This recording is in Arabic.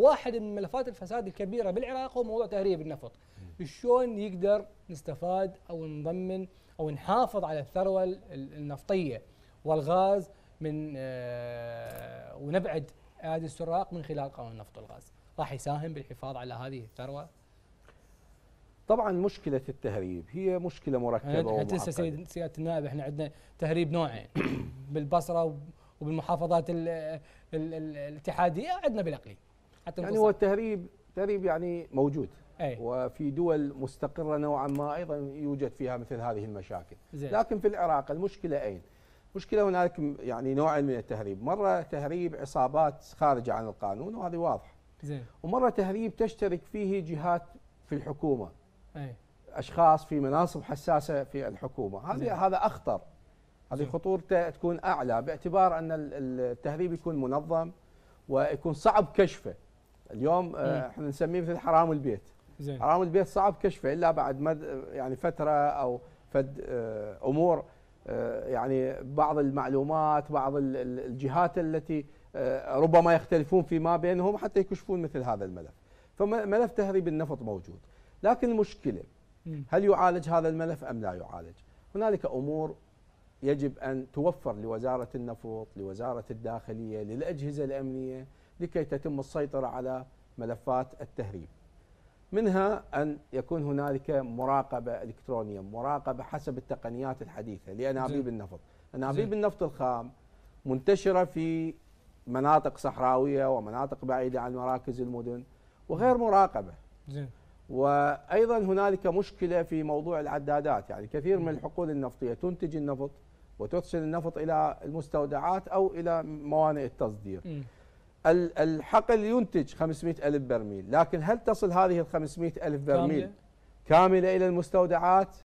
واحد من ملفات الفساد الكبيره بالعراق هو موضوع تهريب النفط شلون يقدر نستفاد او نضمن او نحافظ على الثروه النفطيه والغاز من آه ونبعد هذه السراق من خلال قانون النفط والغاز راح يساهم بالحفاظ على هذه الثروه طبعا مشكله التهريب هي مشكله مركبه لا تنسى سياده النائب احنا عندنا تهريب نوعين بالبصره وبالمحافظات الاتحاديه عندنا بالاقليم حتى يعني هو التهريب تهريب يعني موجود أي. وفي دول مستقرة نوعا ما أيضا يوجد فيها مثل هذه المشاكل زي. لكن في العراق المشكلة أين؟ مشكلة هناك يعني نوع من التهريب مرة تهريب عصابات خارجة عن القانون وهذه واضحة زي. ومرة تهريب تشترك فيه جهات في الحكومة أي. أشخاص في مناصب حساسة في الحكومة هذا هذا أخطر هذه خطورته تكون أعلى باعتبار أن التهريب يكون منظم ويكون صعب كشفه اليوم آه، احنا نسميه مثل حرام البيت زين. حرام البيت صعب كشفه الا بعد مد يعني فتره او فد آه، امور آه، يعني بعض المعلومات بعض الجهات التي ربما يختلفون فيما بينهم حتى يكشفون مثل هذا الملف فملف تهريب النفط موجود لكن المشكله هل يعالج هذا الملف ام لا يعالج هنالك امور يجب ان توفر لوزاره النفط لوزاره الداخليه للاجهزه الامنيه لكي تتم السيطرة على ملفات التهريب منها أن يكون هنالك مراقبة إلكترونية مراقبة حسب التقنيات الحديثة لأنابيب النفط أنابيب النفط الخام منتشرة في مناطق صحراوية ومناطق بعيدة عن مراكز المدن وغير مراقبة زين. وأيضا هنالك مشكلة في موضوع العدادات يعني كثير من الحقول النفطية تنتج النفط وترسل النفط إلى المستودعات أو إلى موانئ التصدير م. الحقل ينتج 500 ألف برميل لكن هل تصل هذه ال 500 ألف برميل كاملة, كاملة إلى المستودعات